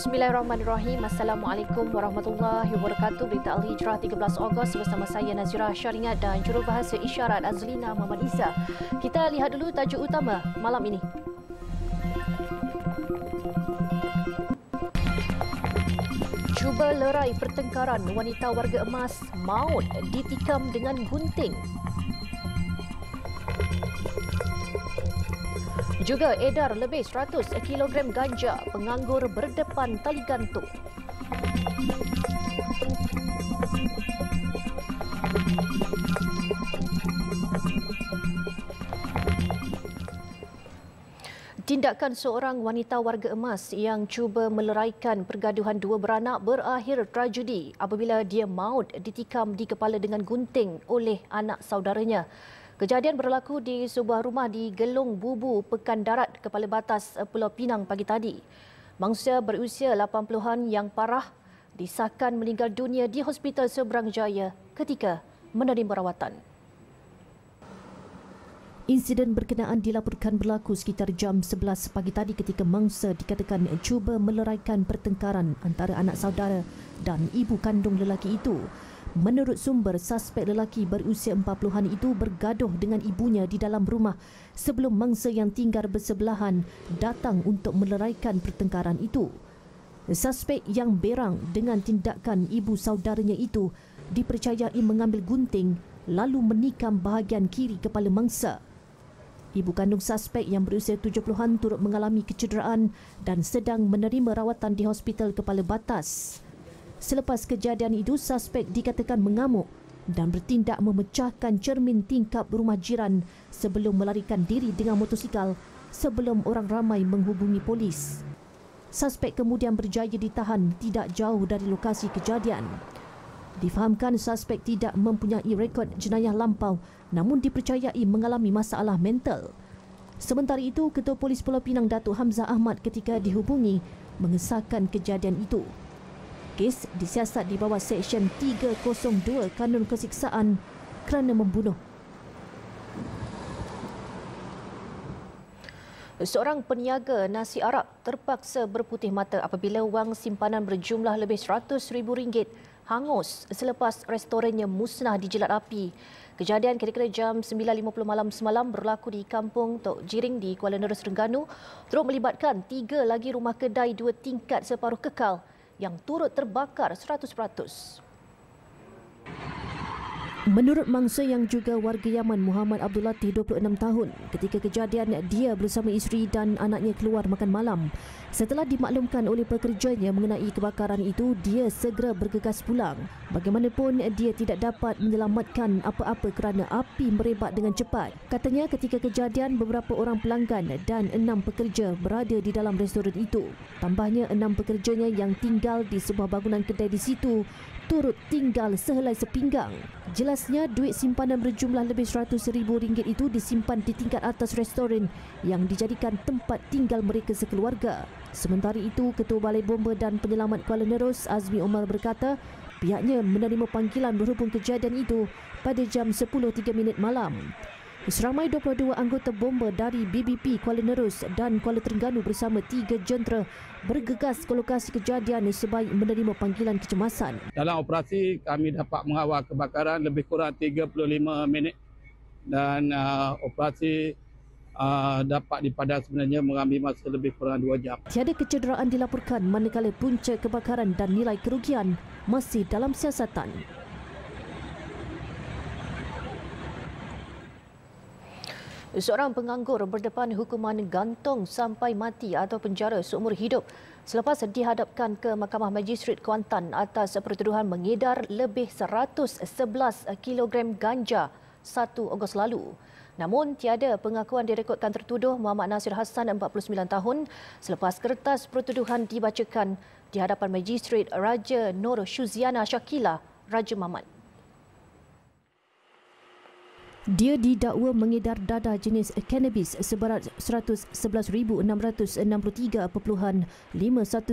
Bismillahirrahmanirrahim. Assalamualaikum warahmatullahi wabarakatuh. Berita Al-Hijrah 13 Ogos bersama saya Nazira Syaringat dan jurubahasa isyarat Azlina Muhammad Isa. Kita lihat dulu tajuk utama malam ini. Cuba lerai pertengkaran wanita warga emas maut ditikam dengan gunting. juga edar lebih 100 kg ganja penganggur berdepan tali gantung. Tindakan seorang wanita warga emas yang cuba meleraikan pergaduhan dua beranak berakhir tragedi apabila dia maut ditikam di kepala dengan gunting oleh anak saudaranya. Kejadian berlaku di sebuah rumah di Gelung Bubu, Pekan Darat, Kepala Batas eh, Pulau Pinang pagi tadi. Mangsa berusia 80-an yang parah disahkan meninggal dunia di Hospital Seberang Jaya ketika menerima rawatan. Insiden berkenaan dilaporkan berlaku sekitar jam 11 pagi tadi ketika mangsa dikatakan cuba meleraikan pertengkaran antara anak saudara dan ibu kandung lelaki itu. Menurut sumber, suspek lelaki berusia 40-an itu bergaduh dengan ibunya di dalam rumah sebelum mangsa yang tinggal bersebelahan datang untuk meleraikan pertengkaran itu. Suspek yang berang dengan tindakan ibu saudaranya itu dipercayai mengambil gunting lalu menikam bahagian kiri kepala mangsa. Ibu kandung suspek yang berusia 70-an turut mengalami kecederaan dan sedang menerima rawatan di hospital kepala batas. Selepas kejadian itu, suspek dikatakan mengamuk dan bertindak memecahkan cermin tingkap rumah jiran sebelum melarikan diri dengan motosikal sebelum orang ramai menghubungi polis. Suspek kemudian berjaya ditahan tidak jauh dari lokasi kejadian. Difahamkan suspek tidak mempunyai rekod jenayah lampau namun dipercayai mengalami masalah mental. Sementara itu, Ketua Polis Pulau Pinang Datuk Hamzah Ahmad ketika dihubungi mengesahkan kejadian itu kes disiasat di bawah Seksyen 302 Kanun Kesiksaan kerana membunuh. Seorang peniaga nasi Arab terpaksa berputih mata apabila wang simpanan berjumlah lebih rm ringgit hangus selepas restorannya musnah dijelat api. Kejadian kira-kira jam 9.50 malam semalam berlaku di kampung Tok Jiring di Kuala Nerus, Rengganu. Teruk melibatkan tiga lagi rumah kedai dua tingkat separuh kekal yang turut terbakar 100%. Menurut mangsa yang juga warga Yaman Muhammad Abdul Latif 26 tahun ketika kejadian dia bersama isteri dan anaknya keluar makan malam setelah dimaklumkan oleh pekerjanya mengenai kebakaran itu dia segera bergegas pulang bagaimanapun dia tidak dapat menyelamatkan apa-apa kerana api merebak dengan cepat katanya ketika kejadian beberapa orang pelanggan dan enam pekerja berada di dalam restoran itu tambahnya enam pekerjanya yang tinggal di sebuah bangunan kedai di situ turut tinggal sehelai sepinggang. Jelasnya, duit simpanan berjumlah lebih RM100,000 itu disimpan di tingkat atas restoran yang dijadikan tempat tinggal mereka sekeluarga. Sementara itu, Ketua Balai Bomba dan Penyelamat Kuala Nerus Azmi Omar berkata pihaknya menerima panggilan berhubung kejadian itu pada jam 10.3 malam. Seramai 22 anggota bomba dari BBP Kuala Nerus dan Kuala Terengganu bersama tiga jentera bergegas ke lokasi kejadian sebaik menerima panggilan kecemasan. Dalam operasi kami dapat mengawal kebakaran lebih kurang 35 minit dan uh, operasi uh, dapat dipadam sebenarnya mengambil masa lebih kurang 2 jam. Tiada kecederaan dilaporkan manakala punca kebakaran dan nilai kerugian masih dalam siasatan. Seorang penganggur berdepan hukuman gantung sampai mati atau penjara seumur hidup selepas dihadapkan ke Mahkamah Majistret Kuantan atas pertuduhan mengedar lebih 111 kg ganja 1 Ogos lalu. Namun tiada pengakuan direkodkan tertuduh Muhammad Nasir Hassan 49 tahun selepas kertas pertuduhan dibacakan di hadapan majistret Raja Nur Shuziana Shakila Raja Mamat. Dia didakwa mengedar dadah jenis cannabis seberat 111,663.51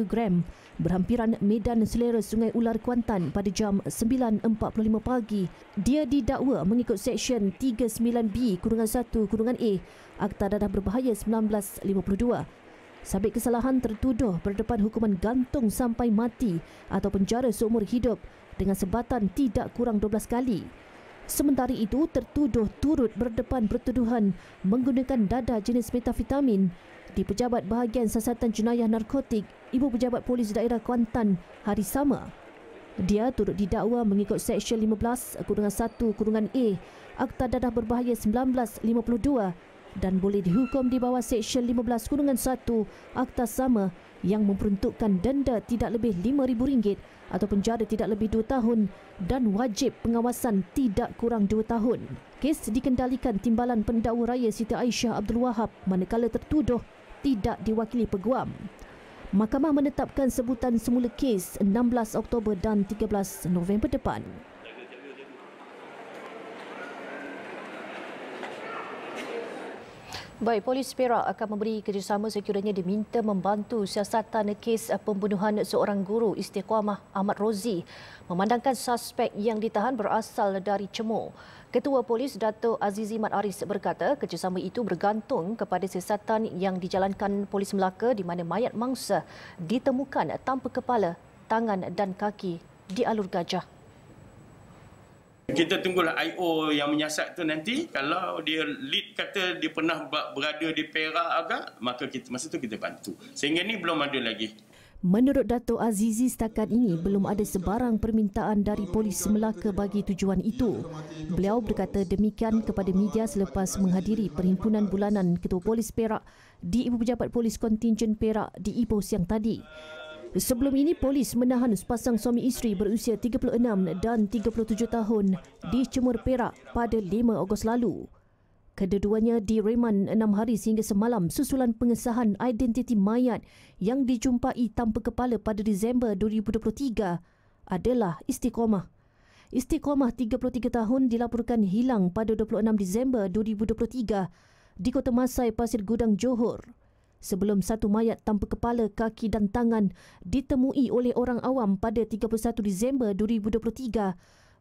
gram berhampiran medan selera Sungai Ular Kuantan pada jam 9.45 pagi. Dia didakwa mengikut Seksyen 39B-1-A Akta Dadah Berbahaya 1952. Sabit kesalahan tertuduh berdepan hukuman gantung sampai mati atau penjara seumur hidup dengan sebatan tidak kurang 12 kali. Sementara itu, tertuduh turut berdepan bertuduhan menggunakan dada jenis metafitamin di Pejabat Bahagian Siasatan Jenayah Narkotik, Ibu Pejabat Polis Daerah Kuantan hari sama. Dia turut didakwa mengikut Seksyen 15, Kurungan 1, Kurungan A, Akta Dadah Berbahaya 1952 dan boleh dihukum di bawah Seksyen 15, Kurungan 1, Akta Sama 1952 yang memperuntukkan denda tidak lebih RM5,000 atau penjara tidak lebih 2 tahun dan wajib pengawasan tidak kurang 2 tahun. Kes dikendalikan timbalan pendakwa raya Siti Aisyah Abdul Wahab manakala tertuduh tidak diwakili peguam. Mahkamah menetapkan sebutan semula kes 16 Oktober dan 13 November depan. Baik, polis Perak akan memberi kerjasama sekiranya diminta membantu siasatan kes eh, pembunuhan seorang guru istiqamah Ahmad Rozi memandangkan suspek yang ditahan berasal dari Cemo. Ketua Polis Dato' Azizi Mat Aris berkata kerjasama itu bergantung kepada siasatan yang dijalankan Polis Melaka di mana mayat mangsa ditemukan tanpa kepala, tangan dan kaki di alur gajah. Kita tunggulah IO yang menyiasat tu nanti. Kalau dia lead kata dia pernah berada di Perak agak, maka kita masa tu kita bantu. Sehingga ni belum ada lagi. Menurut Dato Azizi setakat ini belum ada sebarang permintaan dari polis Melaka bagi tujuan itu. Beliau berkata demikian kepada media selepas menghadiri perhimpunan bulanan Ketua Polis Perak di Ibu Pejabat Polis Kontingen Perak di Ipoh siang tadi. Sebelum ini, polis menahan sepasang suami isteri berusia 36 dan 37 tahun di Cemur Perak pada 5 Ogos lalu. Kedua-duanya direman enam hari sehingga semalam susulan pengesahan identiti mayat yang dijumpai tanpa kepala pada Disember 2023 adalah istiqomah. Istiqomah 33 tahun dilaporkan hilang pada 26 Disember 2023 di Kota Masai Pasir Gudang Johor sebelum satu mayat tanpa kepala, kaki dan tangan ditemui oleh orang awam pada 31 Disember 2023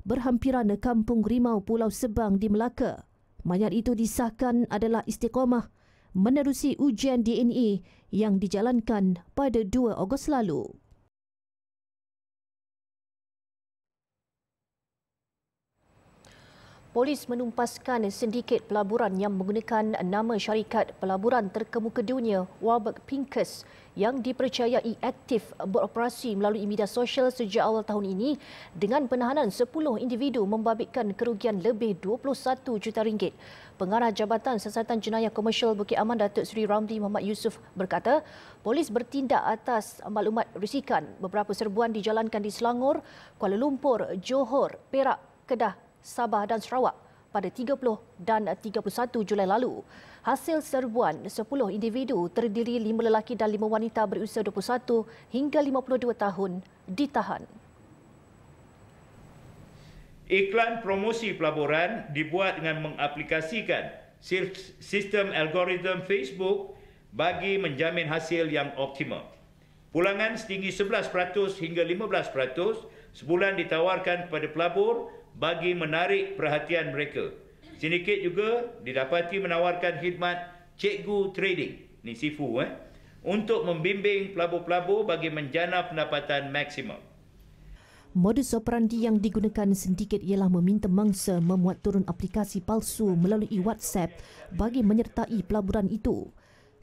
berhampiran Kampung Rimau, Pulau Sebang di Melaka. Mayat itu disahkan adalah istiqomah menerusi ujian DNA yang dijalankan pada 2 Ogos lalu. polis menumpaskan sindiket pelaburan yang menggunakan nama syarikat pelaburan terkemuka dunia Warburg Pincus yang dipercayai aktif beroperasi melalui media sosial sejak awal tahun ini dengan penahanan 10 individu membabitkan kerugian lebih 21 juta ringgit. Pengarah Jabatan Siasatan Jenayah Komersial Bukit Aman Datuk Seri Ramli Muhammad Yusuf berkata, polis bertindak atas maklumat risikan beberapa serbuan dijalankan di Selangor, Kuala Lumpur, Johor, Perak, Kedah Sabah dan Sarawak pada 30 dan 31 Julai lalu. Hasil serbuan 10 individu terdiri 5 lelaki dan 5 wanita berusia 21 hingga 52 tahun ditahan. Iklan promosi pelaburan dibuat dengan mengaplikasikan sistem algoritma Facebook bagi menjamin hasil yang optimal. Pulangan setinggi 11% hingga 15% sebulan ditawarkan kepada pelabur bagi menarik perhatian mereka. Sindiket juga didapati menawarkan khidmat cikgu trading, ni sifu eh, untuk membimbing pelabur-pelabur bagi menjana pendapatan maksimum. Modus operandi yang digunakan sindiket ialah meminta mangsa memuat turun aplikasi palsu melalui WhatsApp bagi menyertai pelaburan itu.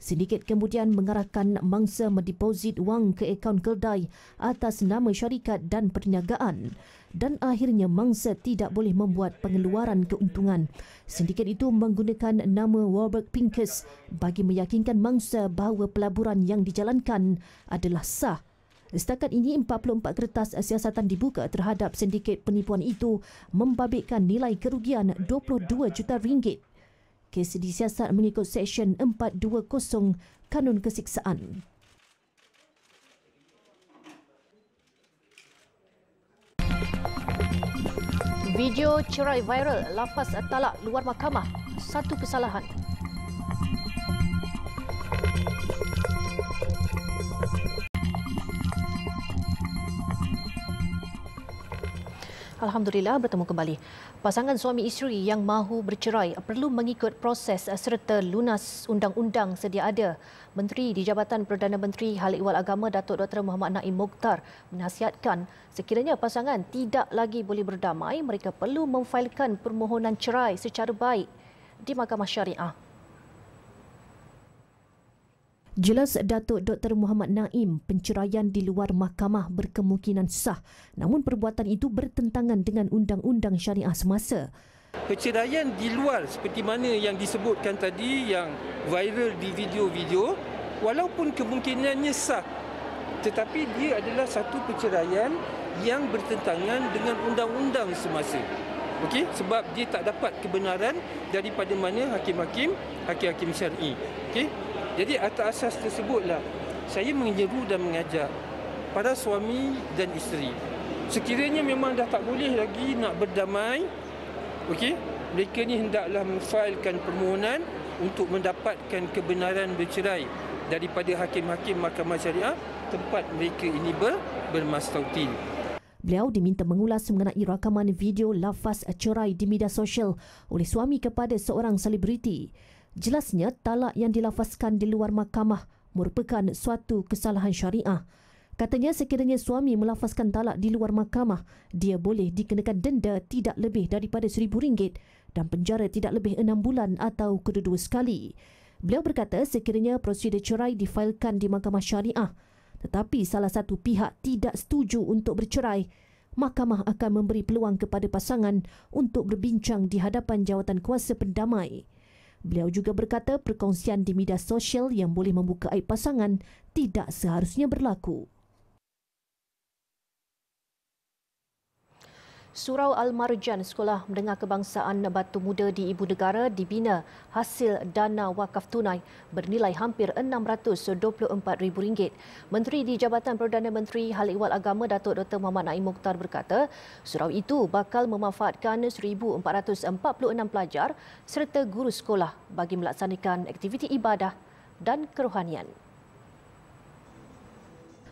Sindiket kemudian mengarahkan mangsa mendeposit wang ke akaun kedai atas nama syarikat dan perniagaan dan akhirnya mangsa tidak boleh membuat pengeluaran keuntungan. Sindiket itu menggunakan nama Warburg Pincus bagi meyakinkan mangsa bahawa pelaburan yang dijalankan adalah sah. Setakat ini, 44 kertas siasatan dibuka terhadap sindiket penipuan itu membabitkan nilai kerugian 22 juta ringgit kes disiasat mengikut Seksyen 420 Kanun Kesiksaan. Video cerai viral lapas talak luar mahkamah. Satu kesalahan. Alhamdulillah bertemu kembali. Pasangan suami isteri yang mahu bercerai perlu mengikut proses eh, serta lunas undang-undang sedia ada. Menteri di Jabatan Perdana Menteri Hal Ehwal Agama Datuk Dr. Muhammad Naim Mokhtar menasihatkan sekiranya pasangan tidak lagi boleh berdamai, mereka perlu memfailkan permohonan cerai secara baik di Mahkamah Syariah Jelas Datuk Dr. Muhammad Naim, penceraian di luar mahkamah berkemungkinan sah. Namun perbuatan itu bertentangan dengan undang-undang syariah semasa. Perceraian di luar seperti mana yang disebutkan tadi yang viral di video-video, walaupun kemungkinannya sah, tetapi dia adalah satu perceraian yang bertentangan dengan undang-undang semasa. Okey, sebab dia tak dapat kebenaran daripada mana hakim-hakim, hakim-hakim syar'i. Okey, jadi atas asas tersebutlah saya menyeru dan mengajak pada suami dan isteri. Sekiranya memang dah tak boleh lagi nak berdamai, okey, mereka ni hendaklah memfailkan permohonan untuk mendapatkan kebenaran bercerai daripada hakim-hakim mahkamah syariah tempat mereka ini ber, bermastautin. Beliau diminta mengulas mengenai rakaman video lafaz cerai di media sosial oleh suami kepada seorang selebriti. Jelasnya talak yang dilafazkan di luar mahkamah merupakan suatu kesalahan syariah. Katanya sekiranya suami melafazkan talak di luar mahkamah, dia boleh dikenakan denda tidak lebih daripada rm ringgit dan penjara tidak lebih enam bulan atau kedua-dua sekali. Beliau berkata sekiranya prosedur cerai difailkan di mahkamah syariah, tetapi salah satu pihak tidak setuju untuk bercerai, mahkamah akan memberi peluang kepada pasangan untuk berbincang di hadapan jawatan kuasa pendamai. Beliau juga berkata perkongsian di media sosial yang boleh membuka aib pasangan tidak seharusnya berlaku. Surau Al-Marjan Sekolah Mendengar Kebangsaan Batu Muda di Ibu Negara dibina hasil dana wakaf tunai bernilai hampir RM624,000. Menteri di Jabatan Perdana Menteri Hal Ehwal Agama Datuk Dr. Muhammad Naim Mukhtar berkata, surau itu bakal memanfaatkan 1,446 pelajar serta guru sekolah bagi melaksanakan aktiviti ibadah dan kerohanian.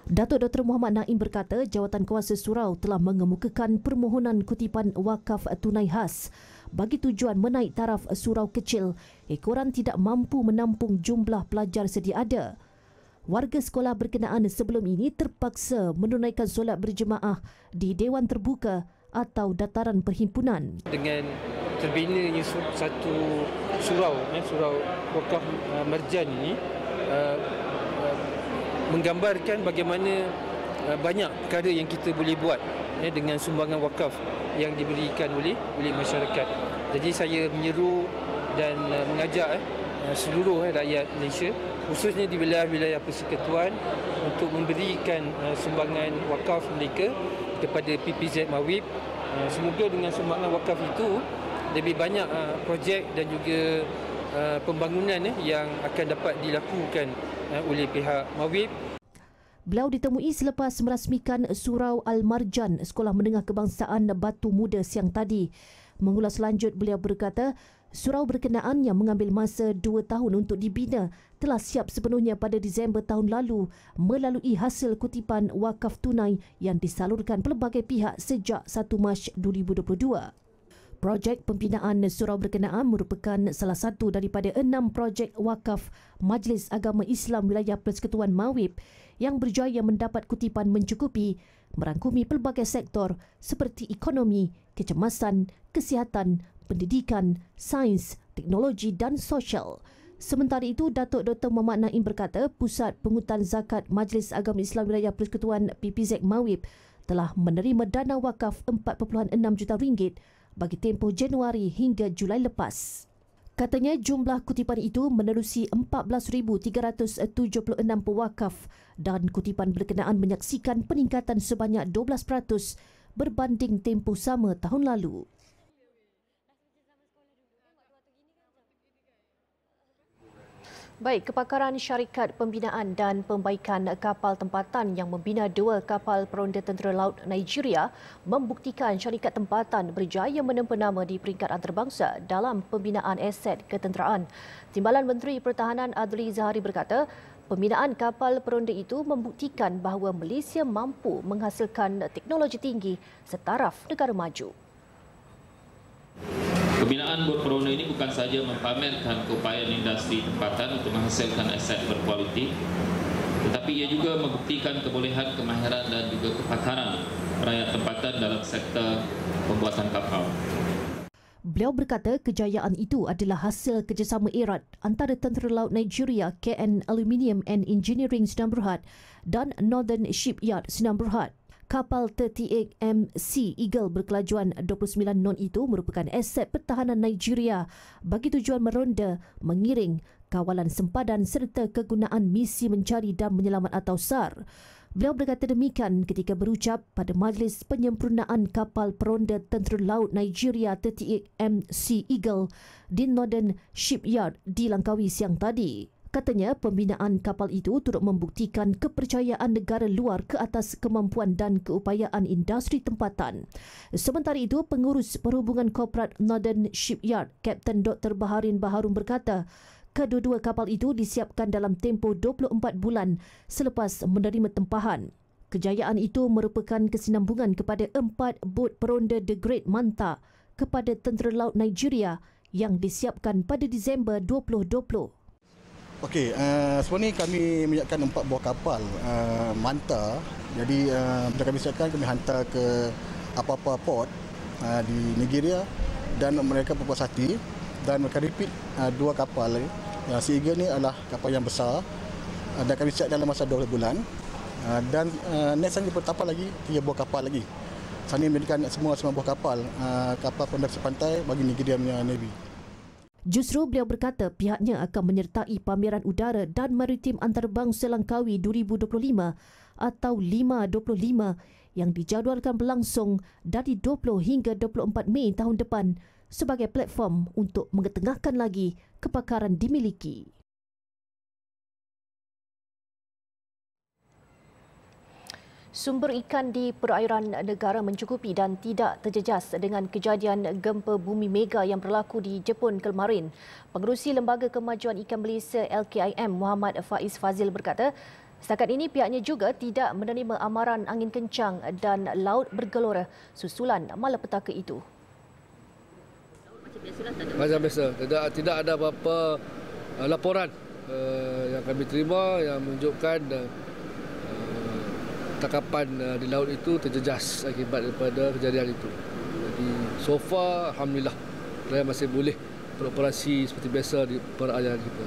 Datuk Dr. Muhammad Naim berkata jawatan kuasa surau telah mengemukakan permohonan kutipan wakaf tunai khas bagi tujuan menaik taraf surau kecil ekoran tidak mampu menampung jumlah pelajar sedia ada. Warga sekolah berkenaan sebelum ini terpaksa menunaikan solat berjemaah di Dewan Terbuka atau dataran perhimpunan. Dengan terbinanya satu surau, eh, surau wakaf eh, merjan ini, eh, menggambarkan bagaimana uh, banyak perkara yang kita boleh buat eh, dengan sumbangan wakaf yang diberikan oleh oleh masyarakat. Jadi saya menyeru dan uh, mengajak eh, uh, seluruh eh, rakyat Malaysia khususnya di wilayah-wilayah persekutuan untuk memberikan sumbangan wakaf mereka kepada PPZ Mawib. semoga dengan sumbangan wakaf itu lebih banyak projek dan juga pembangunan yang akan dapat dilakukan. Eh, oleh pihak Mawib. Beliau ditemui selepas merasmikan surau Al-Marjan Sekolah Menengah Kebangsaan Batu Muda siang tadi. Mengulas lanjut beliau berkata, surau berkenaan yang mengambil masa dua tahun untuk dibina telah siap sepenuhnya pada Disember tahun lalu melalui hasil kutipan wakaf tunai yang disalurkan pelbagai pihak sejak 1 Mac 2022. Projek pembinaan surau berkenaan merupakan salah satu daripada enam projek wakaf Majlis Agama Islam Wilayah Persekutuan Mawib yang berjaya mendapat kutipan mencukupi merangkumi pelbagai sektor seperti ekonomi, kecemasan, kesihatan, pendidikan, sains, teknologi dan sosial. Sementara itu, Datuk Dr. Muhammad Naim berkata Pusat Pengutan Zakat Majlis Agama Islam Wilayah Persekutuan PPZ Mawib telah menerima dana wakaf 4.6 juta ringgit bagi tempoh Januari hingga Julai lepas. Katanya jumlah kutipan itu menerusi 14,376 pewakaf dan kutipan berkenaan menyaksikan peningkatan sebanyak 12% berbanding tempoh sama tahun lalu. Baik, kepakaran syarikat pembinaan dan pembaikan kapal tempatan yang membina dua kapal peronda tentera laut Nigeria membuktikan syarikat tempatan berjaya menempa nama di peringkat antarabangsa dalam pembinaan aset ketenteraan. Timbalan Menteri Pertahanan Adli Zahari berkata, pembinaan kapal peronda itu membuktikan bahawa Malaysia mampu menghasilkan teknologi tinggi setaraf negara maju. Pembinaan Bor Corona ini bukan saja mempamerkan keupayaan industri tempatan untuk menghasilkan aset berkualiti, tetapi ia juga membuktikan kebolehan, kemahiran dan juga kepakaran rakyat tempatan dalam sektor pembuatan kapal. Beliau berkata kejayaan itu adalah hasil kerjasama erat antara Tentera Laut Nigeria KN Aluminium and Engineering Sdn Bhd dan Northern Shipyard Sdn Bhd kapal 38MC Eagle berkelajuan 29 knot itu merupakan aset pertahanan Nigeria bagi tujuan meronda, mengiring, kawalan sempadan serta kegunaan misi mencari dan menyelamat atau SAR. Beliau berkata demikian ketika berucap pada Majlis Penyempurnaan Kapal Peronda Tentera Laut Nigeria 38MC Eagle di Northern Shipyard di Langkawi siang tadi. Katanya pembinaan kapal itu turut membuktikan kepercayaan negara luar ke atas kemampuan dan keupayaan industri tempatan. Sementara itu, pengurus perhubungan korporat Northern Shipyard, Kapten Dr. Baharin Baharum berkata, kedua-dua kapal itu disiapkan dalam tempoh 24 bulan selepas menerima tempahan. Kejayaan itu merupakan kesinambungan kepada empat bot peronda The Great Manta kepada Tentera Laut Nigeria yang disiapkan pada Disember 2020. Okey, uh, eh, sebelum ni kami menyiapkan empat buah kapal uh, manta. Jadi uh, kami siapkan kami hantar ke apa-apa port uh, di Nigeria dan mereka berpuas hati dan mereka repeat uh, dua kapal. Yang uh, Seagull ni adalah kapal yang besar uh, dan kami siap dalam masa 12 bulan. Uh, dan uh, next time kita lagi tiga buah kapal lagi. Sani menjadikan semua semua buah kapal uh, kapal pendaksa pantai bagi Nigeria punya Navy. Justru beliau berkata pihaknya akan menyertai pameran udara dan maritim antarabangsa Langkawi 2025 atau 525 yang dijadualkan berlangsung dari 20 hingga 24 Mei tahun depan sebagai platform untuk mengetengahkan lagi kepakaran dimiliki. Sumber ikan di perairan negara mencukupi dan tidak terjejas dengan kejadian gempa bumi mega yang berlaku di Jepun kemarin. Pengerusi Lembaga Kemajuan Ikan Malaysia LKIM Muhammad Faiz Fazil berkata, setakat ini pihaknya juga tidak menerima amaran angin kencang dan laut bergelora susulan malapetaka itu. Macam biasa, tidak, tidak ada apa-apa uh, laporan uh, yang kami terima yang menunjukkan uh, tangkapan uh, di laut itu terjejas akibat daripada kejadian itu. Jadi so far alhamdulillah nelayan masih boleh beroperasi seperti biasa di perairan kita.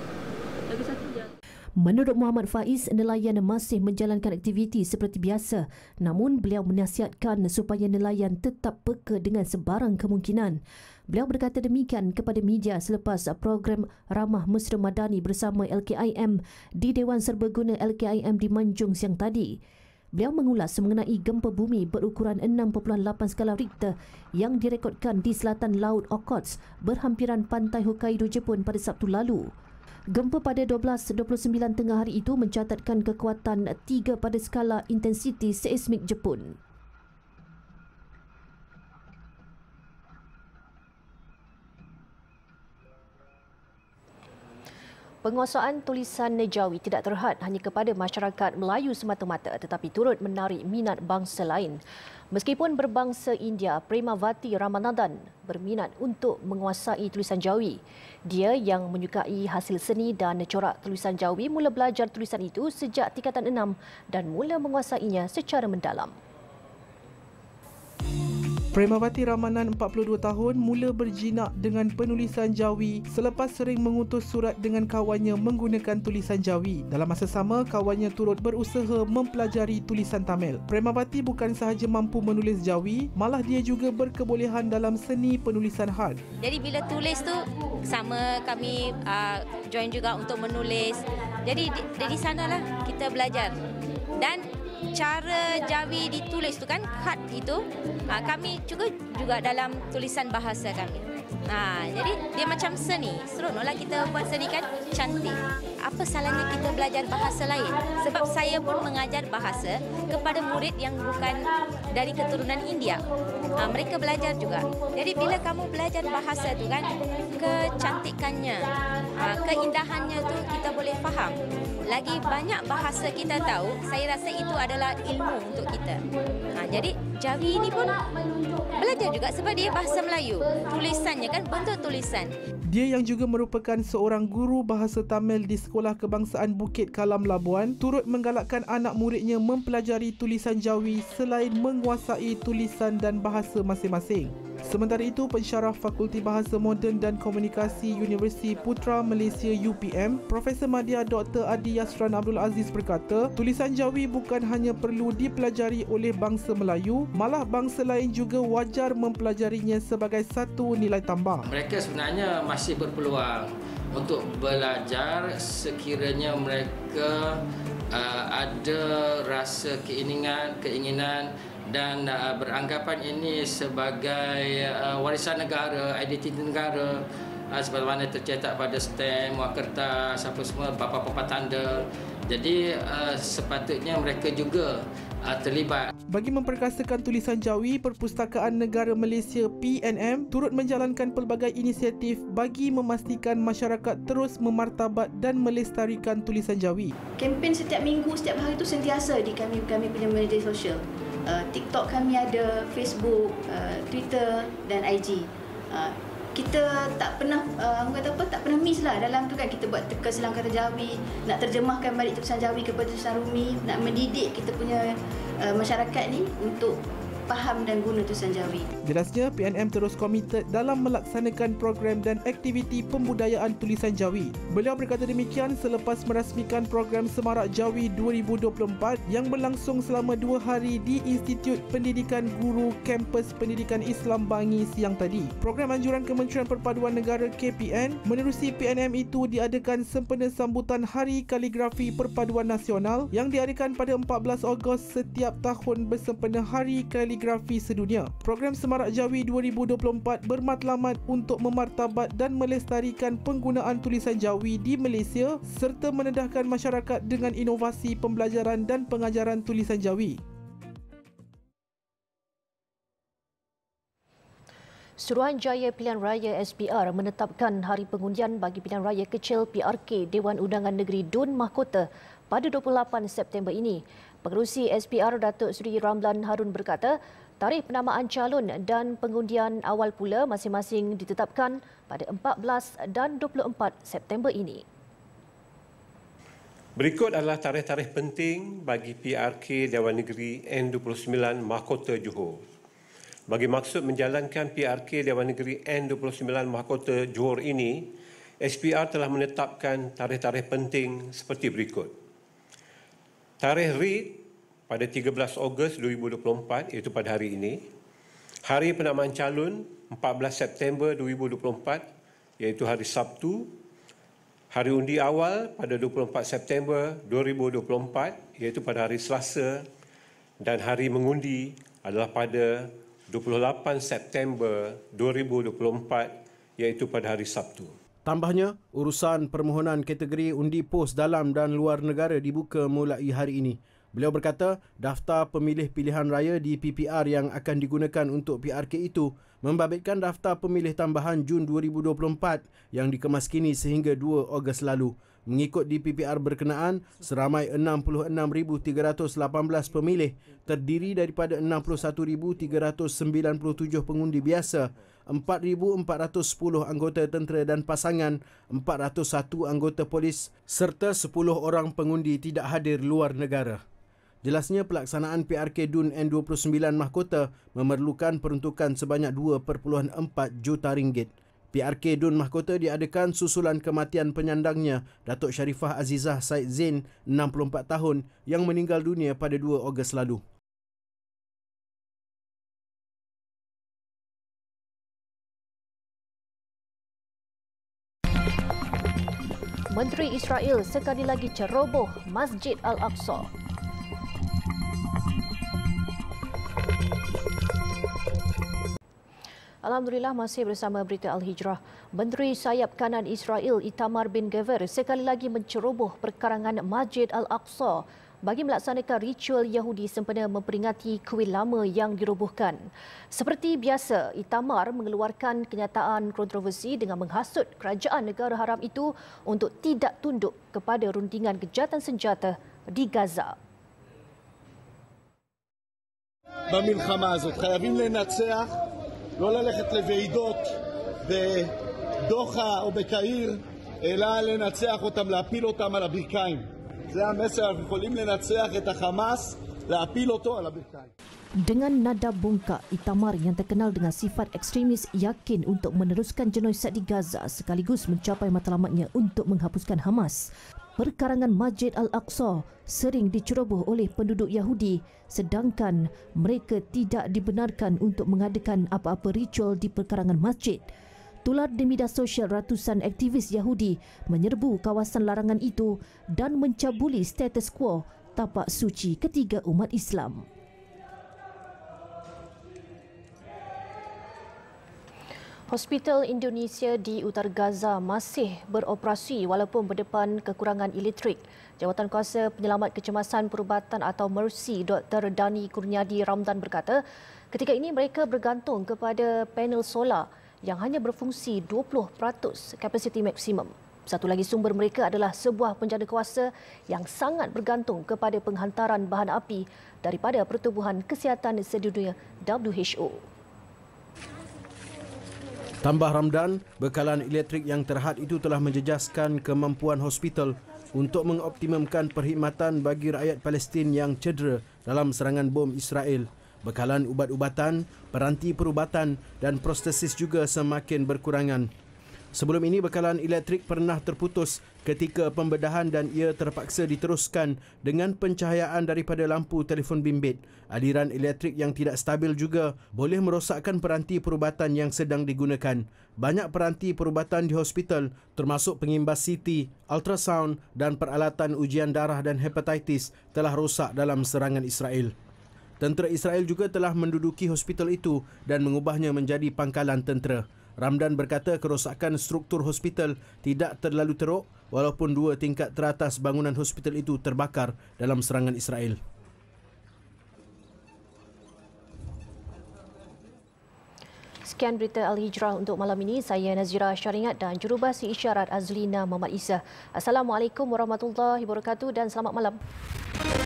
Menurut Muhammad Faiz, nelayan masih menjalankan aktiviti seperti biasa. Namun, beliau menasihatkan supaya nelayan tetap peka dengan sebarang kemungkinan. Beliau berkata demikian kepada media selepas program Ramah Mesra Madani bersama LKIM di Dewan Serbaguna LKIM di Manjung siang tadi. Beliau mengulas mengenai gempa bumi berukuran 6.8 skala Richter yang direkodkan di selatan Laut Okhotsk berhampiran pantai Hokkaido Jepun pada Sabtu lalu. Gempa pada 12.29 tengah hari itu mencatatkan kekuatan 3 pada skala intensiti seismik Jepun. Penguasaan tulisan Nejawi tidak terhad hanya kepada masyarakat Melayu semata-mata tetapi turut menarik minat bangsa lain. Meskipun berbangsa India, Premavati Ramanadan berminat untuk menguasai tulisan Jawi. Dia yang menyukai hasil seni dan corak tulisan Jawi mula belajar tulisan itu sejak tingkatan enam dan mula menguasainya secara mendalam. Premavati Ramanan 42 tahun mula berjinak dengan penulisan jawi selepas sering mengutus surat dengan kawannya menggunakan tulisan jawi. Dalam masa sama, kawannya turut berusaha mempelajari tulisan Tamil. Premavati bukan sahaja mampu menulis jawi, malah dia juga berkebolehan dalam seni penulisan hal. Jadi bila tulis tu sama kami uh, join juga untuk menulis. Jadi dari sanalah kita belajar. Dan cara Jawi ditulis tu kan khat itu uh, kami juga juga dalam tulisan bahasa kami. Ha, jadi dia macam seni. Seronoklah kita buat seni kan cantik apa salahnya kita belajar bahasa lain? Sebab saya pun mengajar bahasa kepada murid yang bukan dari keturunan India. Ha, mereka belajar juga. Jadi bila kamu belajar bahasa tu kan, kecantikannya, ha, keindahannya tu kita boleh faham. Lagi banyak bahasa kita tahu, saya rasa itu adalah ilmu untuk kita. Ha, jadi Jawi ini pun belajar juga sebab dia bahasa Melayu. Tulisannya kan bentuk tulisan. Dia yang juga merupakan seorang guru bahasa Tamil di Sekolah Kebangsaan Bukit Kalam Labuan turut menggalakkan anak muridnya mempelajari tulisan Jawi selain menguasai tulisan dan bahasa masing-masing. Sementara itu, pensyarah Fakulti Bahasa Moden dan Komunikasi Universiti Putra Malaysia UPM, Profesor Madya Dr. Adi Yasran Abdul Aziz berkata, tulisan Jawi bukan hanya perlu dipelajari oleh bangsa Melayu, malah bangsa lain juga wajar mempelajarinya sebagai satu nilai tambah. Mereka sebenarnya masih berpeluang untuk belajar sekiranya mereka uh, ada rasa keinginan, keinginan dan uh, beranggapan ini sebagai uh, warisan negara, identiti negara uh, mana tercetak pada stem, wak kertas, apa semua, bapa-bapa tanda. Jadi uh, sepatutnya mereka juga uh, terlibat. Bagi memperkasakan tulisan Jawi, Perpustakaan Negara Malaysia PNM turut menjalankan pelbagai inisiatif bagi memastikan masyarakat terus memartabat dan melestarikan tulisan Jawi. Kempen setiap minggu, setiap hari itu sentiasa di kami, kami punya media sosial uh, TikTok kami ada, Facebook, uh, Twitter dan IG. Uh, kita tak pernah, uh, kata apa, tak pernah miss lah dalam tu kan kita buat teka silang kata Jawi, nak terjemahkan balik tulisan Jawi kepada tulisan Rumi, nak mendidik kita punya uh, masyarakat ni untuk faham dan guna tulisan Jawi. Jelasnya, PNM terus komited dalam melaksanakan program dan aktiviti pembudayaan tulisan Jawi. Beliau berkata demikian selepas merasmikan program Semarak Jawi 2024 yang berlangsung selama dua hari di Institut Pendidikan Guru Kampus Pendidikan Islam Bangi siang tadi. Program anjuran Kementerian Perpaduan Negara KPN menerusi PNM itu diadakan sempena sambutan Hari Kaligrafi Perpaduan Nasional yang diadakan pada 14 Ogos setiap tahun bersempena Hari Kaligrafi kaligrafi sedunia. Program Semarak Jawi 2024 bermatlamat untuk memartabat dan melestarikan penggunaan tulisan Jawi di Malaysia serta menedahkan masyarakat dengan inovasi pembelajaran dan pengajaran tulisan Jawi. Suruhanjaya Pilihan Raya SPR menetapkan hari pengundian bagi pilihan raya kecil PRK Dewan Undangan Negeri Dun Mahkota pada 28 September ini. Pengerusi SPR Datuk Seri Ramlan Harun berkata, tarikh penamaan calon dan pengundian awal pula masing-masing ditetapkan pada 14 dan 24 September ini. Berikut adalah tarikh-tarikh penting bagi PRK Dewan Negeri N29 Mahkota Johor. Bagi maksud menjalankan PRK Dewan Negeri N29 Mahkota Johor ini, SPR telah menetapkan tarikh-tarikh penting seperti berikut. Tarikh RID pada 13 Ogos 2024 iaitu pada hari ini. Hari penamaan calon 14 September 2024 iaitu hari Sabtu. Hari undi awal pada 24 September 2024 iaitu pada hari Selasa dan hari mengundi adalah pada 28 September 2024 iaitu pada hari Sabtu. Tambahnya, urusan permohonan kategori undi pos dalam dan luar negara dibuka mulai hari ini. Beliau berkata, daftar pemilih pilihan raya di PPR yang akan digunakan untuk PRK itu membabitkan daftar pemilih tambahan Jun 2024 yang dikemaskini sehingga 2 Ogos lalu. Mengikut di PPR berkenaan, seramai 66,318 pemilih terdiri daripada 61,397 pengundi biasa 4,410 anggota tentera dan pasangan, 401 anggota polis serta 10 orang pengundi tidak hadir luar negara. Jelasnya pelaksanaan PRK DUN N29 Mahkota memerlukan peruntukan sebanyak 2.4 juta ringgit. PRK DUN Mahkota diadakan susulan kematian penyandangnya, Datuk Sharifah Azizah Said Zain, 64 tahun yang meninggal dunia pada 2 Ogos lalu. Menteri Israel sekali lagi ceroboh Masjid Al-Aqsa. Alhamdulillah masih bersama Berita Al-Hijrah. Menteri Sayap Kanan Israel Itamar bin Gever sekali lagi menceroboh perkarangan Masjid Al-Aqsa bagi melaksanakan ritual Yahudi sempena memperingati kuil lama yang dirobohkan. Seperti biasa, Itamar mengeluarkan kenyataan kontroversi dengan menghasut kerajaan negara haram itu untuk tidak tunduk kepada rundingan gejatan senjata di Gaza. במלחמה הזאת. חייבים לנצח, לא ללכת לוועידות בדוחה או זה המסר, אנחנו יכולים לנצח את החמאס, להפיל אותו על הברכיים. Dengan nada bongkak, Itamar yang terkenal dengan sifat ekstremis yakin untuk meneruskan genosid di Gaza sekaligus mencapai matlamatnya untuk menghapuskan Hamas. Perkarangan Masjid Al-Aqsa sering diceroboh oleh penduduk Yahudi sedangkan mereka tidak dibenarkan untuk mengadakan apa-apa ritual di perkarangan masjid tertular di media sosial ratusan aktivis Yahudi menyerbu kawasan larangan itu dan mencabuli status quo tapak suci ketiga umat Islam. Hospital Indonesia di Utar Gaza masih beroperasi walaupun berdepan kekurangan elektrik. Jawatan Kuasa Penyelamat Kecemasan Perubatan atau Mercy Dr. Dani Kurniadi Ramdan berkata, ketika ini mereka bergantung kepada panel solar yang hanya berfungsi 20% kapasiti maksimum. Satu lagi sumber mereka adalah sebuah penjana kuasa yang sangat bergantung kepada penghantaran bahan api daripada Pertubuhan Kesihatan Sedunia WHO. Tambah Ramdan, bekalan elektrik yang terhad itu telah menjejaskan kemampuan hospital untuk mengoptimumkan perkhidmatan bagi rakyat Palestin yang cedera dalam serangan bom Israel bekalan ubat-ubatan, peranti perubatan dan prostesis juga semakin berkurangan. Sebelum ini bekalan elektrik pernah terputus ketika pembedahan dan ia terpaksa diteruskan dengan pencahayaan daripada lampu telefon bimbit. Aliran elektrik yang tidak stabil juga boleh merosakkan peranti perubatan yang sedang digunakan. Banyak peranti perubatan di hospital termasuk pengimbas CT, ultrasound dan peralatan ujian darah dan hepatitis telah rosak dalam serangan Israel. Tentera Israel juga telah menduduki hospital itu dan mengubahnya menjadi pangkalan tentera. Ramdan berkata kerosakan struktur hospital tidak terlalu teruk walaupun dua tingkat teratas bangunan hospital itu terbakar dalam serangan Israel. Sekian berita Al-Hijrah untuk malam ini. Saya Nazira Syaringat dan jurubahasa isyarat Azlina Mamat Isa. Assalamualaikum warahmatullahi wabarakatuh dan selamat malam.